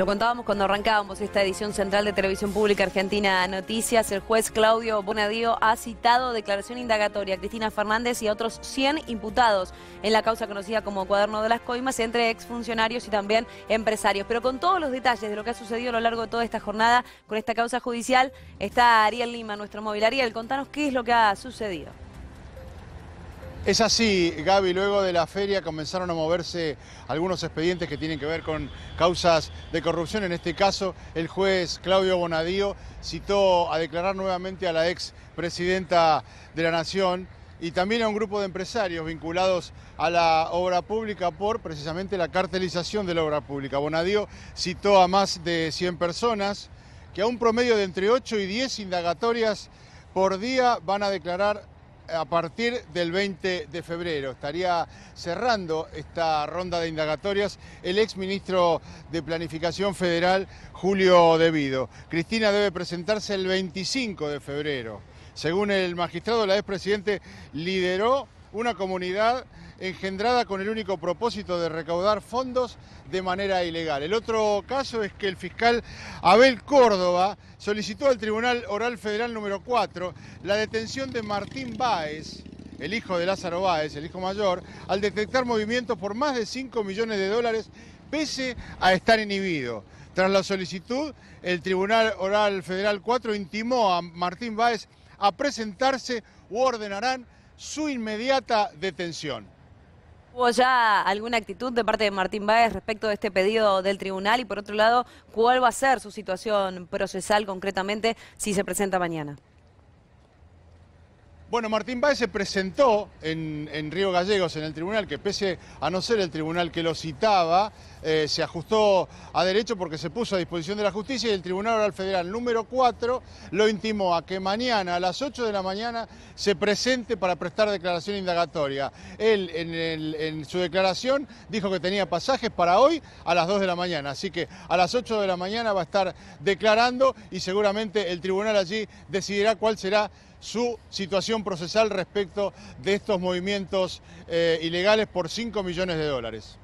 Lo contábamos cuando arrancábamos esta edición central de Televisión Pública Argentina Noticias. El juez Claudio Bonadío ha citado declaración indagatoria a Cristina Fernández y a otros 100 imputados en la causa conocida como Cuaderno de las Coimas entre exfuncionarios y también empresarios. Pero con todos los detalles de lo que ha sucedido a lo largo de toda esta jornada con esta causa judicial está Ariel Lima, nuestro móvil. Ariel, contanos qué es lo que ha sucedido. Es así, Gaby, luego de la feria comenzaron a moverse algunos expedientes que tienen que ver con causas de corrupción. En este caso, el juez Claudio Bonadío citó a declarar nuevamente a la ex presidenta de la Nación y también a un grupo de empresarios vinculados a la obra pública por precisamente la cartelización de la obra pública. Bonadío citó a más de 100 personas que a un promedio de entre 8 y 10 indagatorias por día van a declarar a partir del 20 de febrero. Estaría cerrando esta ronda de indagatorias el ex Ministro de Planificación Federal, Julio Devido. Cristina debe presentarse el 25 de febrero. Según el magistrado, la expresidente lideró una comunidad engendrada con el único propósito de recaudar fondos de manera ilegal. El otro caso es que el fiscal Abel Córdoba solicitó al Tribunal Oral Federal número 4 la detención de Martín Báez, el hijo de Lázaro Báez, el hijo mayor, al detectar movimientos por más de 5 millones de dólares pese a estar inhibido. Tras la solicitud, el Tribunal Oral Federal 4 intimó a Martín Báez a presentarse u ordenarán su inmediata detención. ¿Hubo ya alguna actitud de parte de Martín Báez respecto de este pedido del tribunal? Y por otro lado, ¿cuál va a ser su situación procesal concretamente si se presenta mañana? Bueno, Martín Báez se presentó en, Río Gallegos, en el tribunal, que pese a no ser el tribunal que lo citaba, eh, se ajustó a derecho porque se puso a disposición de la justicia y el Tribunal Oral Federal número 4 lo intimó a que mañana a las 8 de la mañana se presente para prestar declaración indagatoria. Él en, en su declaración dijo que tenía pasajes para hoy a las 2 de la mañana, así que a las 8 de la mañana va a estar declarando y seguramente el tribunal allí decidirá cuál será su situación procesal respecto de estos movimientos eh, ilegales por 5 millones de dólares.